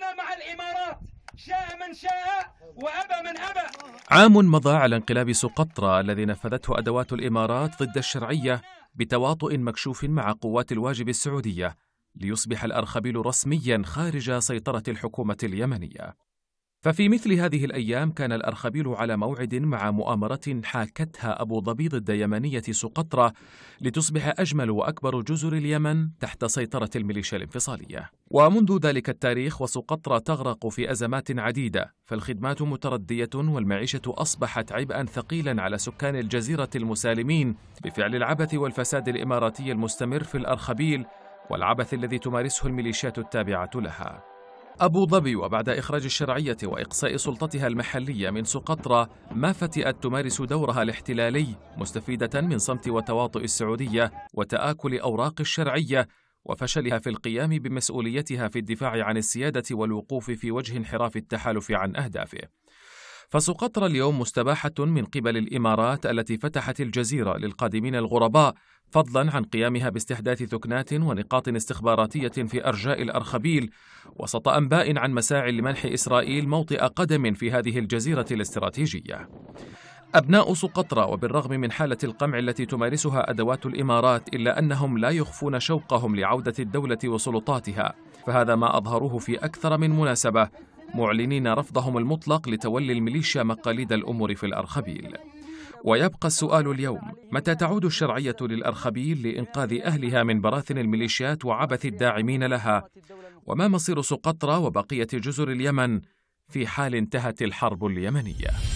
تعاملنا مع الإمارات شاء من شاء وأبى من أبى عام مضى على انقلاب سقطرى الذي نفذته أدوات الإمارات ضد الشرعية بتواطؤ مكشوف مع قوات الواجب السعودية ليصبح الأرخبيل رسميا خارج سيطرة الحكومة اليمنية ففي مثل هذه الأيام كان الأرخبيل على موعد مع مؤامرة حاكتها أبو ظبي ضد يمنية سقطرى لتصبح أجمل وأكبر جزر اليمن تحت سيطرة الميليشيا الانفصالية ومنذ ذلك التاريخ وسقطرى تغرق في أزمات عديدة فالخدمات متردية والمعيشة أصبحت عبئا ثقيلا على سكان الجزيرة المسالمين بفعل العبث والفساد الإماراتي المستمر في الأرخبيل والعبث الذي تمارسه الميليشيات التابعة لها أبو ظبي وبعد إخراج الشرعية وإقصاء سلطتها المحلية من سقطرى ما فتئت تمارس دورها الاحتلالي مستفيدة من صمت وتواطؤ السعودية وتآكل أوراق الشرعية وفشلها في القيام بمسؤوليتها في الدفاع عن السيادة والوقوف في وجه انحراف التحالف عن أهدافه فسقطرى اليوم مستباحة من قبل الإمارات التي فتحت الجزيرة للقادمين الغرباء فضلا عن قيامها باستحداث ثكنات ونقاط استخباراتية في أرجاء الأرخبيل وسط أنباء عن مساعي لمنح إسرائيل موطئ قدم في هذه الجزيرة الاستراتيجية أبناء سقطرى وبالرغم من حالة القمع التي تمارسها أدوات الإمارات إلا أنهم لا يخفون شوقهم لعودة الدولة وسلطاتها فهذا ما أظهروه في أكثر من مناسبة معلنين رفضهم المطلق لتولي الميليشيا مقاليد الأمور في الأرخبيل ويبقى السؤال اليوم متى تعود الشرعية للأرخبيل لإنقاذ أهلها من براثن الميليشيات وعبث الداعمين لها وما مصير سقطرى وبقية جزر اليمن في حال انتهت الحرب اليمنيه